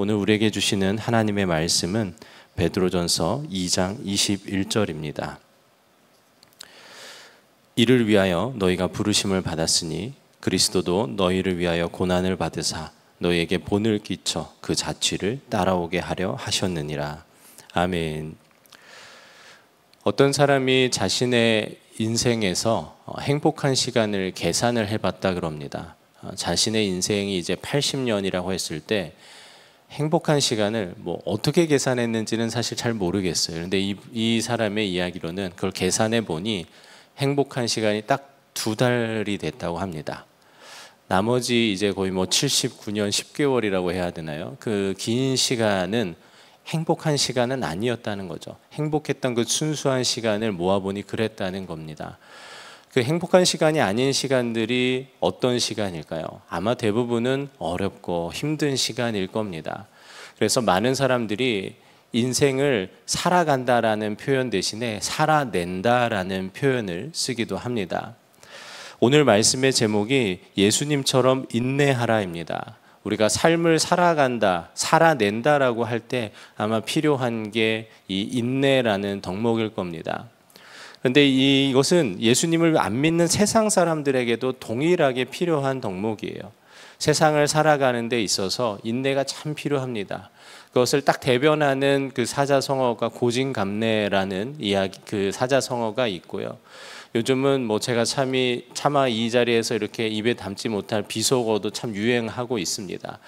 오늘 우리에게 주시는 하나님의 말씀은 베드로전서 2장 21절입니다. 이를 위하여 너희가 부르심을 받았으니 그리스도도 너희를 위하여 고난을 받으사 너희에게 본을 끼쳐 그 자취를 따라오게 하려 하셨느니라. 아멘. 어떤 사람이 자신의 인생에서 어, 행복한 시간을 계산을 해봤다 그럽니다. 어, 자신의 인생이 이제 80년이라고 했을 때 행복한 시간을 뭐 어떻게 계산했는지는 사실 잘 모르겠어요. 그런데 이, 이 사람의 이야기로는 그걸 계산해 보니 행복한 시간이 딱 두 달이 됐다고 합니다. 나머지 이제 거의 뭐 79년 10개월이라고 해야 되나요? 그 긴 시간은 행복한 시간은 아니었다는 거죠. 행복했던 그 순수한 시간을 모아보니 그랬다는 겁니다. 그 행복한 시간이 아닌 시간들이 어떤 시간일까요? 아마 대부분은 어렵고 힘든 시간일 겁니다. 그래서 많은 사람들이 인생을 살아간다라는 표현 대신에 살아낸다라는 표현을 쓰기도 합니다. 오늘 말씀의 제목이 예수님처럼 인내하라입니다. 우리가 삶을 살아간다, 살아낸다라고 할 때 아마 필요한 게 이 인내라는 덕목일 겁니다. 그런데 이것은 예수님을 안 믿는 세상 사람들에게도 동일하게 필요한 덕목이에요. 세상을 살아가는 데 있어서 인내가 참 필요합니다. 그것을 딱 대변하는 그 사자성어가 고진감래라는 이야기 그 사자성어가 있고요. 요즘은 뭐 제가 참이 차마 이 자리에서 이렇게 입에 담지 못할 비속어도 참 유행하고 있습니다.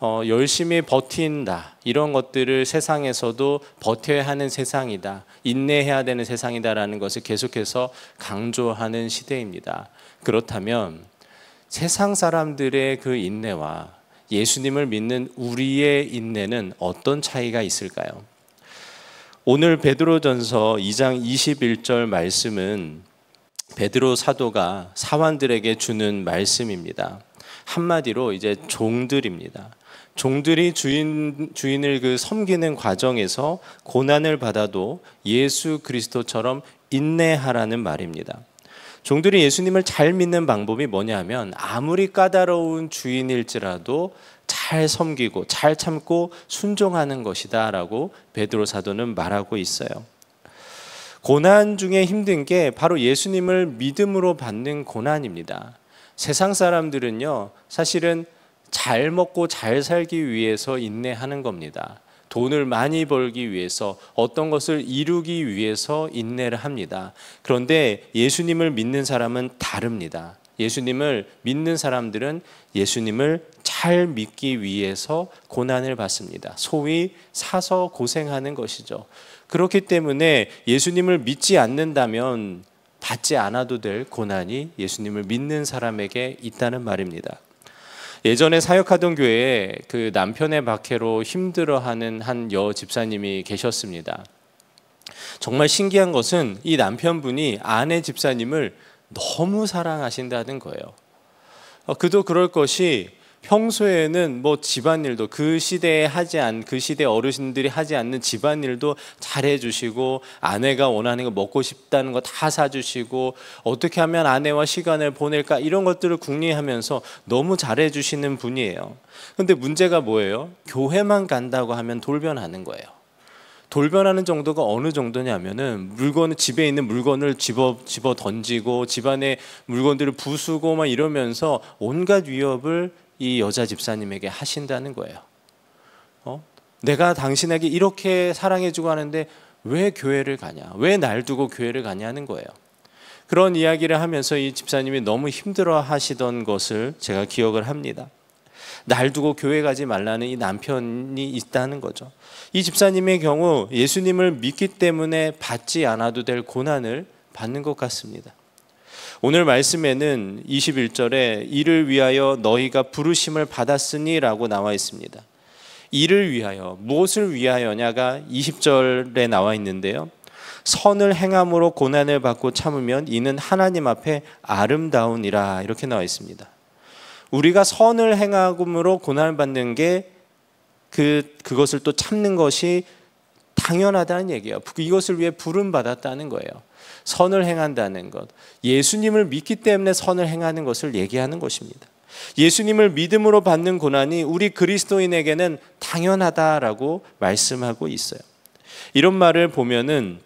어, 열심히 버틴다 이런 것들을 세상에서도 버텨야 하는 세상이다 인내해야 되는 세상이다라는 것을 계속해서 강조하는 시대입니다. 그렇다면 세상 사람들의 그 인내와 예수님을 믿는 우리의 인내는 어떤 차이가 있을까요? 오늘 베드로전서 2장 21절 말씀은 베드로 사도가 사환들에게 주는 말씀입니다. 한마디로 이제 종들입니다. 종들이 주인 주인을 그 섬기는 과정에서 고난을 받아도 예수 그리스도처럼 인내하라는 말입니다. 종들이 예수님을 잘 믿는 방법이 뭐냐면 아무리 까다로운 주인일지라도 잘 섬기고 잘 참고 순종하는 것이다라고 베드로 사도는 말하고 있어요. 고난 중에 힘든 게 바로 예수님을 믿음으로 받는 고난입니다. 세상 사람들은요, 사실은 잘 먹고 잘 살기 위해서 인내하는 겁니다. 돈을 많이 벌기 위해서 어떤 것을 이루기 위해서 인내를 합니다. 그런데 예수님을 믿는 사람은 다릅니다. 예수님을 믿는 사람들은 예수님을 잘 믿기 위해서 고난을 받습니다. 소위 사서 고생하는 것이죠. 그렇기 때문에 예수님을 믿지 않는다면 받지 않아도 될 고난이 예수님을 믿는 사람에게 있다는 말입니다. 예전에 사역하던 교회에 그 남편의 박해로 힘들어하는 한 여 집사님이 계셨습니다. 정말 신기한 것은 이 남편분이 아내 집사님을 너무 사랑하신다는 거예요. 어, 그도 그럴 것이 평소에는 뭐 집안일도 그 시대에 하지 않, 그 시대 어르신들이 하지 않는 집안일도 잘 해주시고 아내가 원하는 거 먹고 싶다는 거 다 사주시고 어떻게 하면 아내와 시간을 보낼까 이런 것들을 궁리하면서 너무 잘해주시는 분이에요. 근데 문제가 뭐예요? 교회만 간다고 하면 돌변하는 거예요. 돌변하는 정도가 어느 정도냐면은 물건을 집에 있는 물건을 집어 집어 던지고 집안의 물건들을 부수고 막 이러면서 온갖 위협을 이 여자 집사님에게 하신다는 거예요. 어? 내가 당신에게 이렇게 사랑해주고 하는데 왜 교회를 가냐? 왜 날 두고 교회를 가냐는 거예요. 그런 이야기를 하면서 이 집사님이 너무 힘들어 하시던 것을 제가 기억을 합니다. 날 두고 교회 가지 말라는 이 남편이 있다는 거죠. 이 집사님의 경우 예수님을 믿기 때문에 받지 않아도 될 고난을 받는 것 같습니다. 오늘 말씀에는 21절에 이를 위하여 너희가 부르심을 받았으니라고 나와 있습니다. 이를 위하여 무엇을 위하여냐가 20절에 나와 있는데요. 선을 행함으로 고난을 받고 참으면 이는 하나님 앞에 아름다운이라 이렇게 나와 있습니다. 우리가 선을 행함으로 고난을 받는 게 그 그것을 또 참는 것이 당연하다는 얘기예요. 이것을 위해 부름 받았다는 거예요. 선을 행한다는 것, 예수님을 믿기 때문에 선을 행하는 것을 얘기하는 것입니다. 예수님을 믿음으로 받는 고난이 우리 그리스도인에게는 당연하다라고 말씀하고 있어요. 이런 말을 보면은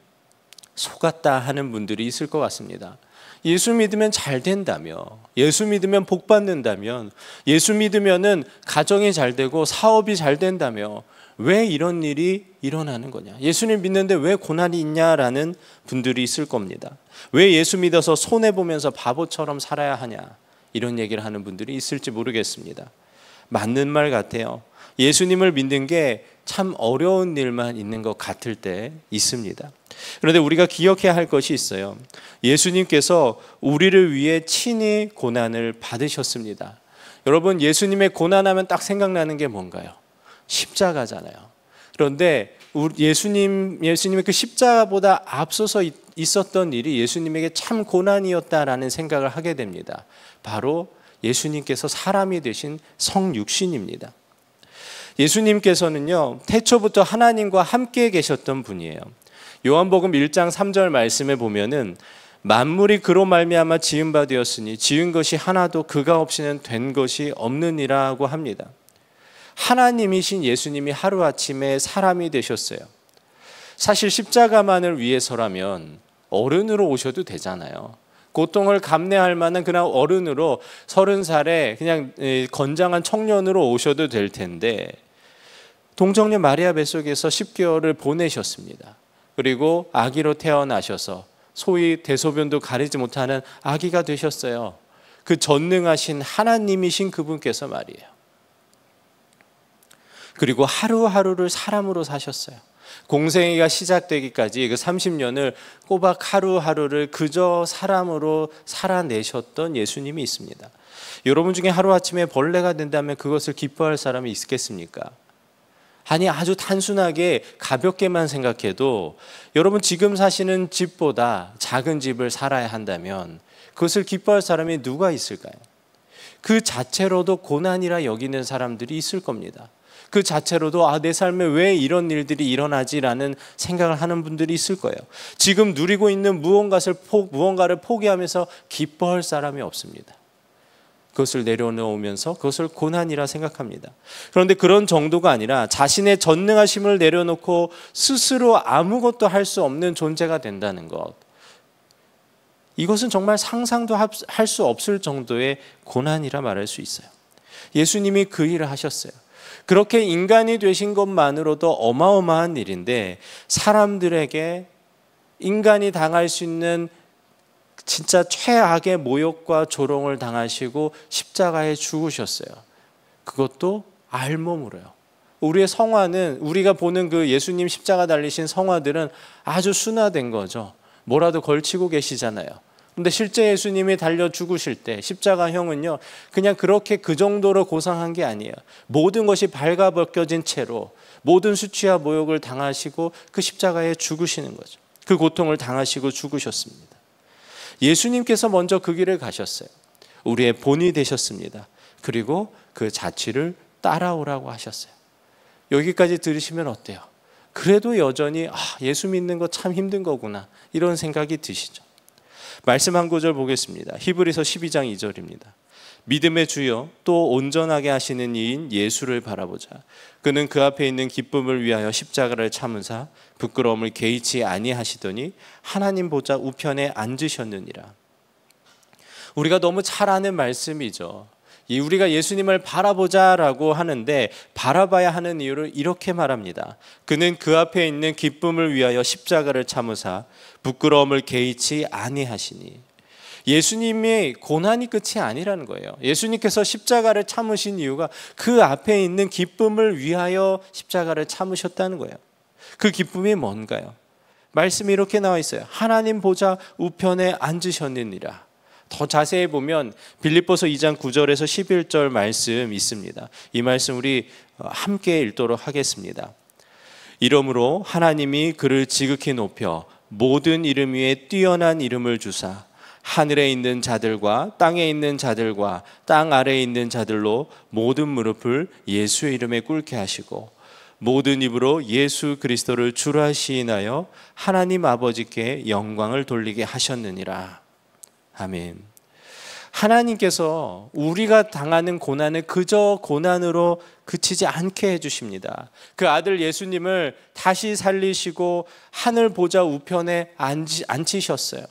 속았다 하는 분들이 있을 것 같습니다. 예수 믿으면 잘 된다며, 예수 믿으면 복 받는다면, 예수 믿으면은 가정이 잘 되고 사업이 잘 된다며, 왜 이런 일이 일어나는 거냐? 예수님 믿는데 왜 고난이 있냐라는 분들이 있을 겁니다. 왜 예수 믿어서 손해 보면서 바보처럼 살아야 하냐? 이런 얘기를 하는 분들이 있을지 모르겠습니다. 맞는 말 같아요. 예수님을 믿는 게 참 어려운 일만 있는 것 같을 때 있습니다. 그런데 우리가 기억해야 할 것이 있어요. 예수님께서 우리를 위해 친히 고난을 받으셨습니다. 여러분, 예수님의 고난하면 딱 생각나는 게 뭔가요? 십자가잖아요. 그런데 예수님 예수님의 그 십자가보다 앞서서 있었던 일이 예수님에게 참 고난이었다라는 생각을 하게 됩니다. 바로 예수님께서 사람이 되신 성육신입니다. 예수님께서는요, 태초부터 하나님과 함께 계셨던 분이에요. 요한복음 1장 3절 말씀에 보면은 만물이 그로 말미암아 지은 바 되었으니 지은 것이 하나도 그가 없이는 된 것이 없느니라고 합니다. 하나님이신 예수님이 하루아침에 사람이 되셨어요. 사실 십자가만을 위해서라면 어른으로 오셔도 되잖아요. 고통을 감내할 만한 그냥 어른으로 서른 살에 그냥 건장한 청년으로 오셔도 될 텐데 동정녀 마리아 뱃속에서 10개월을 보내셨습니다. 그리고 아기로 태어나셔서 소위 대소변도 가리지 못하는 아기가 되셨어요. 그 전능하신 하나님이신 그분께서 말이에요. 그리고 하루하루를 사람으로 사셨어요. 공생애가 시작되기까지 그 30년을 꼬박 하루하루를 그저 사람으로 살아내셨던 예수님이 있습니다. 여러분 중에 하루아침에 벌레가 된다면 그것을 기뻐할 사람이 있겠습니까? 아니 아주 단순하게 가볍게만 생각해도 여러분 지금 사시는 집보다 작은 집을 살아야 한다면 그것을 기뻐할 사람이 누가 있을까요? 그 자체로도 고난이라 여기는 사람들이 있을 겁니다. 그 자체로도 아, 내 삶에 왜 이런 일들이 일어나지라는 생각을 하는 분들이 있을 거예요. 지금 누리고 있는 무언가를, 포, 무언가를 포기하면서 기뻐할 사람이 없습니다. 그것을 내려놓으면서 그것을 고난이라 생각합니다. 그런데 그런 정도가 아니라 자신의 전능하심을 내려놓고 스스로 아무것도 할 수 없는 존재가 된다는 것. 이것은 정말 상상도 할 수 없을 정도의 고난이라 말할 수 있어요. 예수님이 그 일을 하셨어요. 그렇게 인간이 되신 것만으로도 어마어마한 일인데 사람들에게 인간이 당할 수 있는 진짜 최악의 모욕과 조롱을 당하시고 십자가에 죽으셨어요. 그것도 알몸으로요. 우리의 성화는 우리가 보는 그 예수님 십자가 달리신 성화들은 아주 순화된 거죠. 뭐라도 걸치고 계시잖아요. 근데 실제 예수님이 달려 죽으실 때 십자가형은요 그냥 그렇게 그 정도로 고상한 게 아니에요. 모든 것이 발가벗겨진 채로 모든 수치와 모욕을 당하시고 그 십자가에 죽으시는 거죠. 그 고통을 당하시고 죽으셨습니다. 예수님께서 먼저 그 길을 가셨어요. 우리의 본이 되셨습니다. 그리고 그 자취를 따라오라고 하셨어요. 여기까지 들으시면 어때요? 그래도 여전히 아, 예수 믿는 거 참 힘든 거구나 이런 생각이 드시죠. 말씀 한 구절 보겠습니다. 히브리서 12장 2절입니다. 믿음의 주여 또 온전하게 하시는 이인 예수를 바라보자. 그는 그 앞에 있는 기쁨을 위하여 십자가를 참은사 부끄러움을 개의치 아니하시더니 하나님 보좌 우편에 앉으셨느니라. 우리가 너무 잘 아는 말씀이죠. 우리가 예수님을 바라보자라고 하는데 바라봐야 하는 이유를 이렇게 말합니다. 그는 그 앞에 있는 기쁨을 위하여 십자가를 참으사 부끄러움을 개의치 아니하시니 예수님의 고난이 끝이 아니라는 거예요. 예수님께서 십자가를 참으신 이유가 그 앞에 있는 기쁨을 위하여 십자가를 참으셨다는 거예요. 그 기쁨이 뭔가요? 말씀이 이렇게 나와 있어요. 하나님 보좌 우편에 앉으셨느니라. 더 자세히 보면 빌립보서 2장 9절에서 11절 말씀 있습니다. 이 말씀 우리 어, 함께 읽도록 하겠습니다. 이러므로 하나님이 그를 지극히 높여 모든 이름 위에 뛰어난 이름을 주사 하늘에 있는 자들과 땅에 있는 자들과 땅 아래에 있는 자들로 모든 무릎을 예수의 이름에 꿇게 하시고 모든 입으로 예수 그리스도를 주라 시인하여 하나님 아버지께 영광을 돌리게 하셨느니라. 아멘. 하나님께서 우리가 당하는 고난을 그저 고난으로 그치지 않게 해주십니다. 그 아들 예수님을 다시 살리시고 하늘 보좌 우편에 앉히셨어요.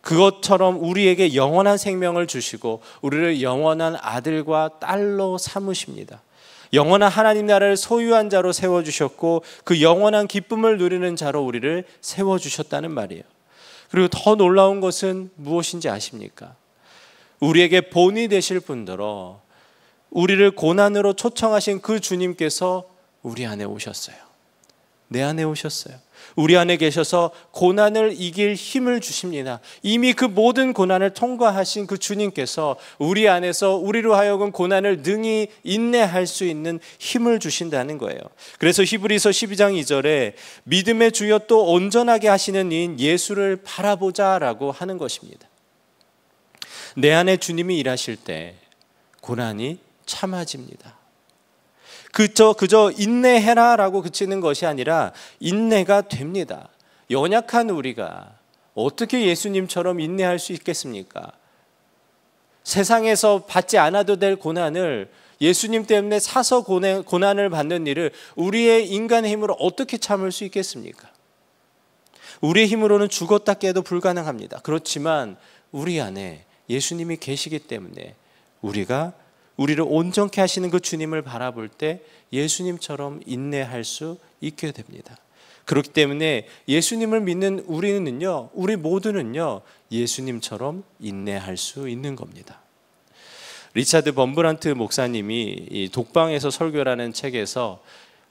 그것처럼 우리에게 영원한 생명을 주시고 우리를 영원한 아들과 딸로 삼으십니다. 영원한 하나님 나라를 소유한 자로 세워주셨고 그 영원한 기쁨을 누리는 자로 우리를 세워주셨다는 말이에요. 그리고 더 놀라운 것은 무엇인지 아십니까? 우리에게 본이 되실 분더러 우리를 고난으로 초청하신 그 주님께서 우리 안에 오셨어요. 내 안에 오셨어요. 우리 안에 계셔서 고난을 이길 힘을 주십니다. 이미 그 모든 고난을 통과하신 그 주님께서 우리 안에서 우리로 하여금 고난을 능히 인내할 수 있는 힘을 주신다는 거예요. 그래서 히브리서 12장 2절에 믿음의 주여 또 온전하게 하시는 이인 예수를 바라보자라고 하는 것입니다. 내 안에 주님이 일하실 때 고난이 참아집니다. 그저 그저 인내해라라고 그치는 것이 아니라 인내가 됩니다. 연약한 우리가 어떻게 예수님처럼 인내할 수 있겠습니까? 세상에서 받지 않아도 될 고난을 예수님 때문에 사서 고난, 을 받는 일을 우리의 인간의 힘으로 어떻게 참을 수 있겠습니까? 우리의 힘으로는 죽었다 깨도 불가능합니다. 그렇지만 우리 안에 예수님이 계시기 때문에 우리가 우리를 온전케 하시는 그 주님을 바라볼 때 예수님처럼 인내할 수 있게 됩니다. 그렇기 때문에 예수님을 믿는 우리는요, 우리 모두는요, 예수님처럼 인내할 수 있는 겁니다. 리차드 범브란트 목사님이 독방에서 설교라는 책에서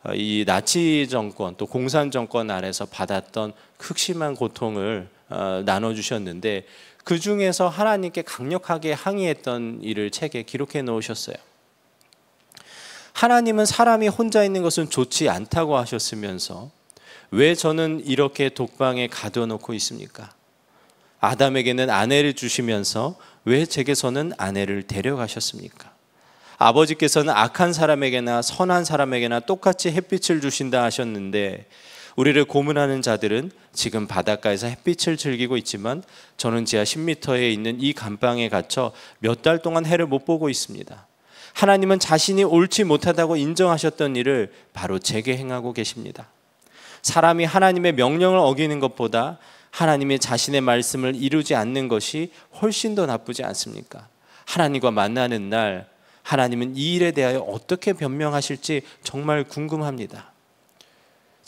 어, 이 나치 정권 또 공산 정권 아래서 받았던 극심한 고통을 어, 나눠주셨는데 그 중에서 하나님께 강력하게 항의했던 일을 책에 기록해 놓으셨어요. 하나님은 사람이 혼자 있는 것은 좋지 않다고 하셨으면서 왜 저는 이렇게 독방에 가둬놓고 있습니까? 아담에게는 아내를 주시면서 왜 제게서는 아내를 데려가셨습니까? 아버지께서는 악한 사람에게나 선한 사람에게나 똑같이 햇빛을 주신다 하셨는데 우리를 고문하는 자들은 지금 바닷가에서 햇빛을 즐기고 있지만 저는 지하 10m에 있는 이 감방에 갇혀 몇 달 동안 해를 못 보고 있습니다. 하나님은 자신이 옳지 못하다고 인정하셨던 일을 바로 제게 행하고 계십니다. 사람이 하나님의 명령을 어기는 것보다 하나님의 자신의 말씀을 이루지 않는 것이 훨씬 더 나쁘지 않습니까? 하나님과 만나는 날 하나님은 이 일에 대하여 어떻게 변명하실지 정말 궁금합니다.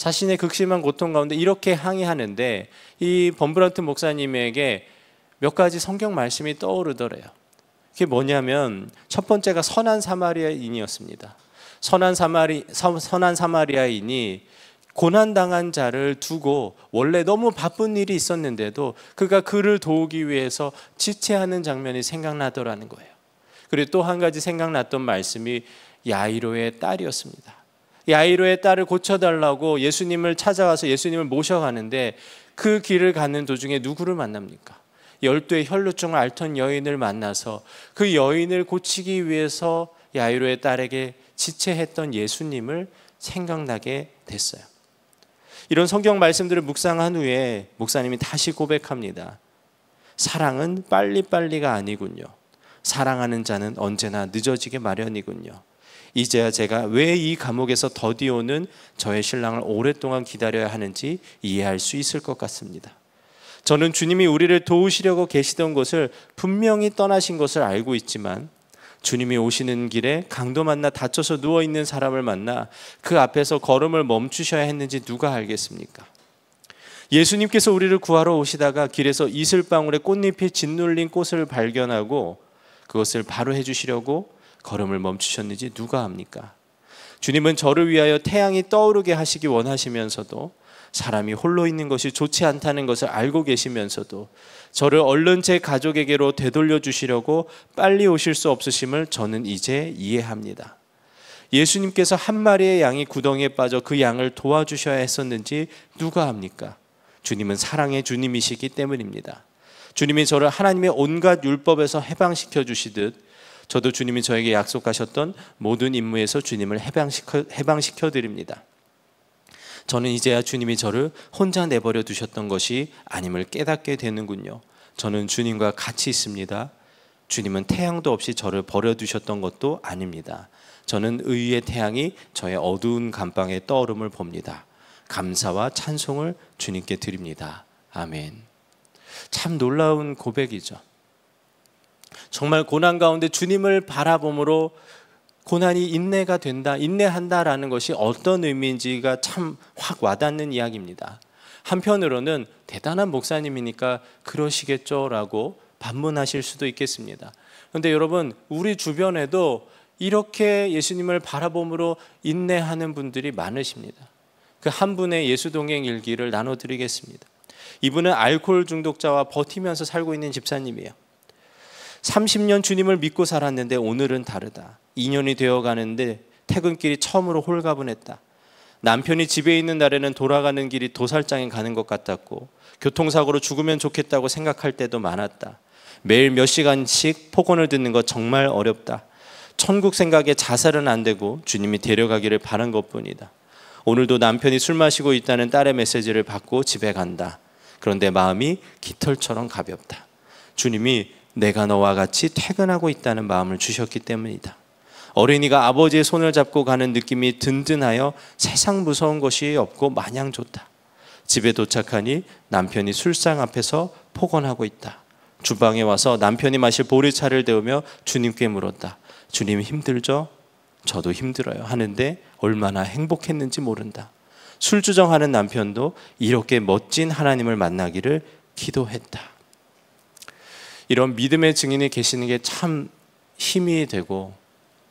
자신의 극심한 고통 가운데 이렇게 항의하는데 이 범브란트 목사님에게 몇 가지 성경 말씀이 떠오르더래요. 그게 뭐냐면 첫 번째가 선한 사마리아인이었습니다. 선한 사마리 선한 사마리아인이 고난 당한 자를 두고 원래 너무 바쁜 일이 있었는데도 그가 그를 도우기 위해서 지체하는 장면이 생각나더라는 거예요. 그리고 또 한 가지 생각났던 말씀이 야이로의 딸이었습니다. 야이로의 딸을 고쳐달라고 예수님을 찾아와서 예수님을 모셔가는데 그 길을 가는 도중에 누구를 만납니까? 열두의 혈루증을 앓던 여인을 만나서 그 여인을 고치기 위해서 야이로의 딸에게 지체했던 예수님을 생각나게 됐어요. 이런 성경 말씀들을 묵상한 후에 목사님이 다시 고백합니다. 사랑은 빨리빨리가 아니군요. 사랑하는 자는 언제나 늦어지게 마련이군요. 이제야 제가 왜 이 감옥에서 더디오는 저의 신랑을 오랫동안 기다려야 하는지 이해할 수 있을 것 같습니다. 저는 주님이 우리를 도우시려고 계시던 것을 분명히 떠나신 것을 알고 있지만 주님이 오시는 길에 강도 만나 다쳐서 누워 있는 사람을 만나 그 앞에서 걸음을 멈추셔야 했는지 누가 알겠습니까? 예수님께서 우리를 구하러 오시다가 길에서 이슬방울의 꽃잎이 짓눌린 꽃을 발견하고 그것을 바로 해주시려고 걸음을 멈추셨는지 누가 압니까? 주님은 저를 위하여 태양이 떠오르게 하시기 원하시면서도 사람이 홀로 있는 것이 좋지 않다는 것을 알고 계시면서도 저를 얼른 제 가족에게로 되돌려 주시려고 빨리 오실 수 없으심을 저는 이제 이해합니다. 예수님께서 한 마리의 양이 구덩이에 빠져 그 양을 도와주셔야 했었는지 누가 합니까? 주님은 사랑의 주님이시기 때문입니다. 주님이 저를 하나님의 온갖 율법에서 해방시켜 주시듯 저도 주님이 저에게 약속하셨던 모든 임무에서 주님을 해방시켜, 해방시켜 드립니다. 저는 이제야 주님이 저를 혼자 내버려 두셨던 것이 아님을 깨닫게 되는군요. 저는 주님과 같이 있습니다. 주님은 태양도 없이 저를 버려 두셨던 것도 아닙니다. 저는 의의 태양이 저의 어두운 감방에 떠오름을 봅니다. 감사와 찬송을 주님께 드립니다. 아멘. 참 놀라운 고백이죠. 정말 고난 가운데 주님을 바라봄으로 고난이 인내가 된다, 인내한다라는 것이 어떤 의미인지가 참 확 와닿는 이야기입니다. 한편으로는 대단한 목사님이니까 그러시겠죠라고 반문하실 수도 있겠습니다. 그런데 여러분, 우리 주변에도 이렇게 예수님을 바라봄으로 인내하는 분들이 많으십니다. 그 한 분의 예수 동행 일기를 나눠드리겠습니다. 이분은 알코올 중독자와 버티면서 살고 있는 집사님이에요. 30년 주님을 믿고 살았는데 오늘은 다르다. 2년이 되어 가는데 퇴근길이 처음으로 홀가분했다. 남편이 집에 있는 날에는 돌아가는 길이 도살장에 가는 것 같았고 교통사고로 죽으면 좋겠다고 생각할 때도 많았다. 매일 몇 시간씩 폭언을 듣는 것 정말 어렵다. 천국 생각에 자살은 안 되고 주님이 데려가기를 바란 것뿐이다. 오늘도 남편이 술 마시고 있다는 딸의 메시지를 받고 집에 간다. 그런데 마음이 깃털처럼 가볍다. 주님이 내가 너와 같이 퇴근하고 있다는 마음을 주셨기 때문이다. 어린이가 아버지의 손을 잡고 가는 느낌이 든든하여 세상 무서운 것이 없고 마냥 좋다. 집에 도착하니 남편이 술상 앞에서 포건하고 있다. 주방에 와서 남편이 마실 보리차를 데우며 주님께 물었다. 주님 힘들죠? 저도 힘들어요. 하는데 얼마나 행복했는지 모른다. 술주정하는 남편도 이렇게 멋진 하나님을 만나기를 기도했다. 이런 믿음의 증인이 계시는 게 참 힘이 되고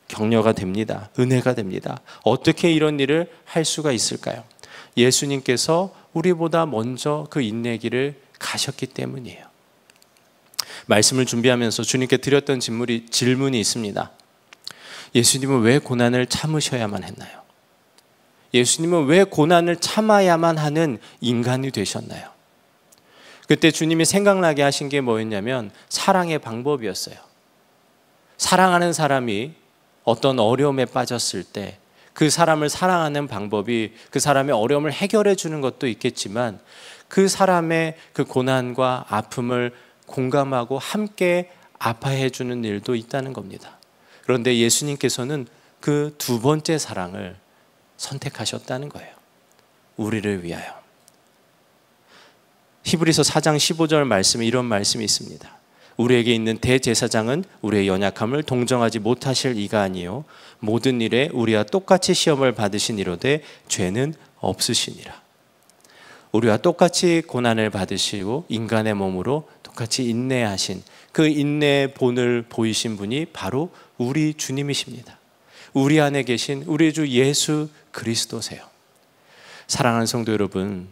격려가 됩니다. 은혜가 됩니다. 어떻게 이런 일을 할 수가 있을까요? 예수님께서 우리보다 먼저 그 인내 기를 가셨기 때문이에요. 말씀을 준비하면서 주님께 드렸던 질문이, 질문이 있습니다. 예수님은 왜 고난을 참으셔야만 했나요? 예수님은 왜 고난을 참아야만 하는 인간이 되셨나요? 그때 주님이 생각나게 하신 게 뭐였냐면 사랑의 방법이었어요. 사랑하는 사람이 어떤 어려움에 빠졌을 때 그 사람을 사랑하는 방법이 그 사람의 어려움을 해결해 주는 것도 있겠지만 그 사람의 그 고난과 아픔을 공감하고 함께 아파해 주는 일도 있다는 겁니다. 그런데 예수님께서는 그 두 번째 사랑을 선택하셨다는 거예요. 우리를 위하여. 히브리서 4장 15절 말씀에 이런 말씀이 있습니다. 우리에게 있는 대제사장은 우리의 연약함을 동정하지 못하실 이가 아니요 모든 일에 우리와 똑같이 시험을 받으시니로되 죄는 없으시니라. 우리와 똑같이 고난을 받으시고 인간의 몸으로 똑같이 인내하신 그 인내의 본을 보이신 분이 바로 우리 주님이십니다. 우리 안에 계신 우리 주 예수 그리스도세요. 사랑하는 성도 여러분,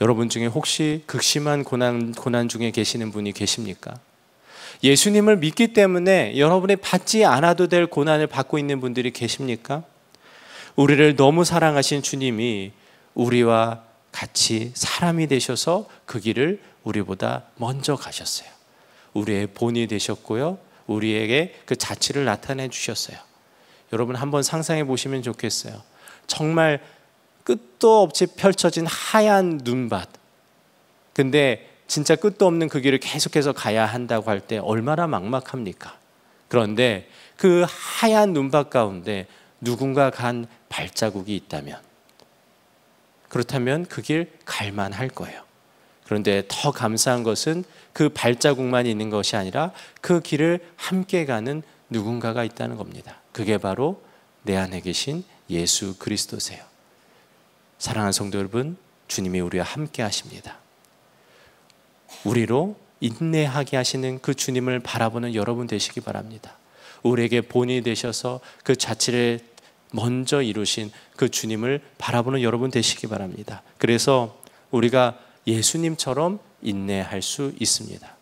여러분 중에 혹시 극심한 고난, 고난 중에 계시는 분이 계십니까? 예수님을 믿기 때문에 여러분이 받지 않아도 될 고난을 받고 있는 분들이 계십니까? 우리를 너무 사랑하신 주님이 우리와 같이 사람이 되셔서 그 길을 우리보다 먼저 가셨어요. 우리의 본이 되셨고요. 우리에게 그 자취를 나타내 주셨어요. 여러분 한번 상상해 보시면 좋겠어요. 정말 끝도 없이 펼쳐진 하얀 눈밭. 근데 진짜 끝도 없는 그 길을 계속해서 가야 한다고 할 때 얼마나 막막합니까? 그런데 그 하얀 눈밭 가운데 누군가 간 발자국이 있다면 그렇다면 그 길 갈만 할 거예요. 그런데 더 감사한 것은 그 발자국만 있는 것이 아니라 그 길을 함께 가는 누군가가 있다는 겁니다. 그게 바로 내 안에 계신 예수 그리스도세요. 사랑하는 성도 여러분, 주님이 우리와 함께 하십니다. 우리로 인내하게 하시는 그 주님을 바라보는 여러분 되시기 바랍니다. 우리에게 본이 되셔서 그 자치를 먼저 이루신 그 주님을 바라보는 여러분 되시기 바랍니다. 그래서 우리가 예수님처럼 인내할 수 있습니다.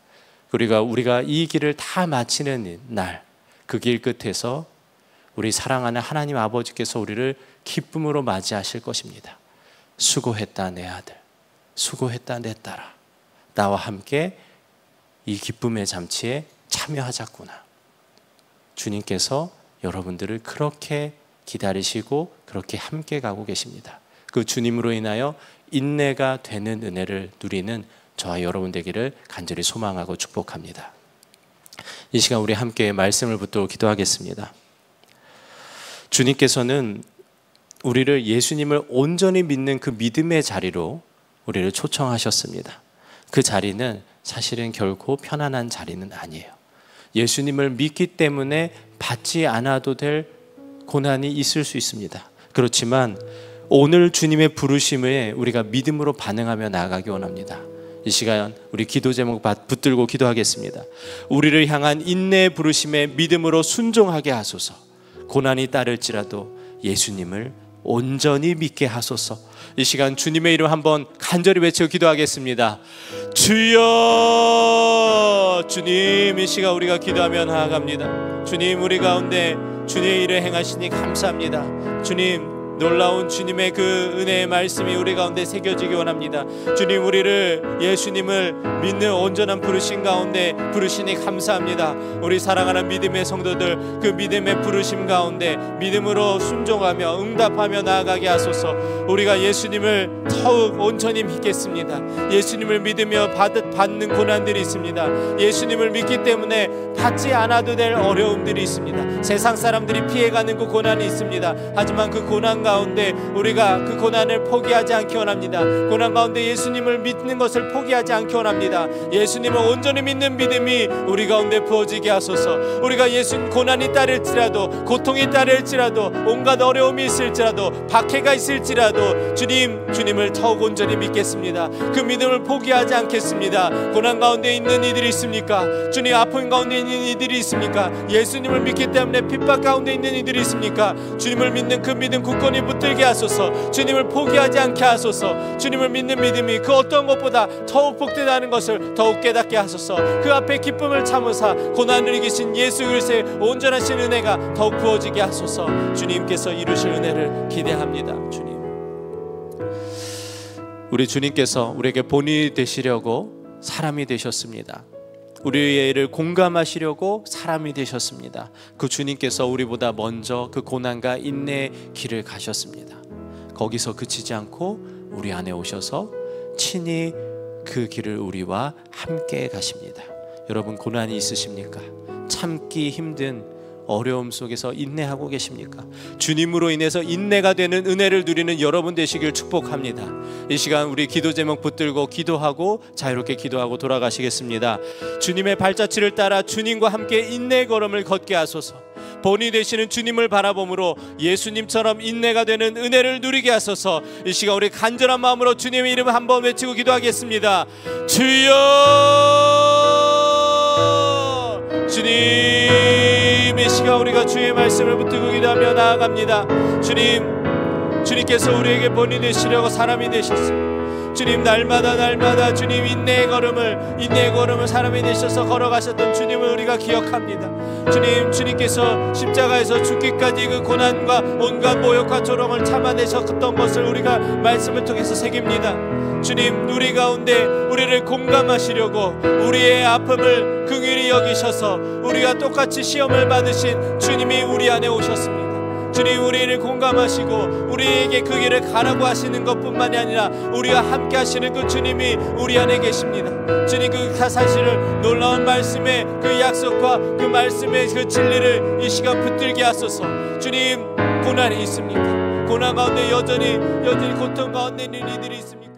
우리가 우리가 이 길을 다 마치는 날그 길 끝에서 우리 사랑하는 하나님 아버지께서 우리를 기쁨으로 맞이하실 것입니다. 수고했다 내 아들 수고했다 내 딸아 나와 함께 이 기쁨의 잠치에 참여하자꾸나 주님께서 여러분들을 그렇게 기다리시고 그렇게 함께 가고 계십니다 그 주님으로 인하여 인내가 되는 은혜를 누리는 저와 여러분 되기를 간절히 소망하고 축복합니다 이 시간 우리 함께 말씀을 붙들고 기도하겠습니다 주님께서는 우리를 예수님을 온전히 믿는 그 믿음의 자리로 우리를 초청하셨습니다. 그 자리는 사실은 결코 편안한 자리는 아니에요. 예수님을 믿기 때문에 받지 않아도 될 고난이 있을 수 있습니다. 그렇지만 오늘 주님의 부르심에 우리가 믿음으로 반응하며 나아가기 원합니다. 이 시간 우리 기도 제목 붙들고 기도하겠습니다. 우리를 향한 인내의 부르심에 믿음으로 순종하게 하소서. 고난이 따를지라도 예수님을 온전히 믿게 하소서. 이 시간 주님의 이름 한번 간절히 외쳐 기도하겠습니다. 주여! 주님, 이 시간 우리가 기도하며 나아갑니다. 주님, 우리 가운데 주님의 일을 행하시니 감사합니다. 주님, 놀라운 주님의 그 은혜의 말씀이 우리 가운데 새겨지기 원합니다. 주님 우리를 예수님을 믿는 온전한 부르신 가운데 부르시니 감사합니다. 우리 사랑하는 믿음의 성도들 그 믿음의 부르심 가운데 믿음으로 순종하며 응답하며 나아가게 하소서. 우리가 예수님을 더욱 온전히 믿겠습니다. 예수님을 믿으며 받, 받는 고난들이 있습니다. 예수님을 믿기 때문에 받지 않아도 될 어려움들이 있습니다. 세상 사람들이 피해가는 그 고난이 있습니다. 하지만 그 고난과 가운데 우리가 그 고난을 포기하지 않기 원합니다. 고난 가운데 예수님을 믿는 것을 포기하지 않기 원합니다. 예수님을 온전히 믿는 믿음이 우리 가운데 부어지게 하소서. 우리가 예수님 고난이 따를지라도 고통이 따를지라도 온갖 어려움이 있을지라도 박해가 있을지라도 주님 주님을 더욱 온전히 믿겠습니다. 그 믿음을 포기하지 않겠습니다. 고난 가운데 있는 이들이 있습니까? 주님 아픈 가운데 있는 이들이 있습니까? 예수님을 믿기 때문에 핍박 가운데 있는 이들이 있습니까? 주님을 믿는 그 믿음 굳건 온전히 붙들게 하소서 주님을 포기하지 않게 하소서 주님을 믿는 믿음이 그 어떤 것보다 더욱 복되다는 것을 더욱 깨닫게 하소서 그 앞에 기쁨을 참으사 고난을 이기신 예수 그리스의 온전하신 은혜가 더욱 부어지게 하소서 주님께서 이루실 은혜를 기대합니다 주님 우리 주님께서 우리에게 본이 되시려고 사람이 되셨습니다 우리의 일을 공감하시려고 사람이 되셨습니다. 그 주님께서 우리보다 먼저 그 고난과 인내의 길을 가셨습니다. 거기서 그치지 않고 우리 안에 오셔서 친히 그 길을 우리와 함께 가십니다. 여러분 고난이 있으십니까? 참기 힘든 어려움 속에서 인내하고 계십니까? 주님으로 인해서 인내가 되는 은혜를 누리는 여러분 되시길 축복합니다. 이 시간 우리 기도 제목 붙들고 기도하고 자유롭게 기도하고 돌아가시겠습니다. 주님의 발자취를 따라 주님과 함께 인내 걸음을 걷게 하소서. 본이 되시는 주님을 바라봄으로 예수님처럼 인내가 되는 은혜를 누리게 하소서. 이 시간 우리 간절한 마음으로 주님의 이름 한 번 외치고 기도하겠습니다. 주여! 주님 이 시간 우리가 주의 말씀을 붙들고 기도하며 나아갑니다 주님 주님께서 우리에게 본인이 되시려고 사람이 되셨습니다 주님 날마다 날마다 주님 인내의 걸음을 인내의 걸음을 사람이 되셔서 걸어가셨던 주님을 우리가 기억합니다. 주님 주님께서 십자가에서 죽기까지 그 고난과 온갖 모욕과 조롱을 참아내셨던 것을 우리가 말씀을 통해서 새깁니다. 주님 우리 가운데 우리를 공감하시려고 우리의 아픔을 긍휼히 여기셔서 우리가 똑같이 시험을 받으신 주님이 우리 안에 오셨습니다. 주님 우리를 공감하시고 우리에게 그 길을 가라고 하시는 것뿐만이 아니라 우리와 함께 하시는 그 주님이 우리 안에 계십니다. 주님 그 사실을 놀라운 말씀의 그 약속과 그 말씀의 그 진리를 이 시간 붙들게 하소서. 주님 고난이 있습니까? 고난 가운데 여전히 여전히 고통 가운데 있는 이들이 있습니까?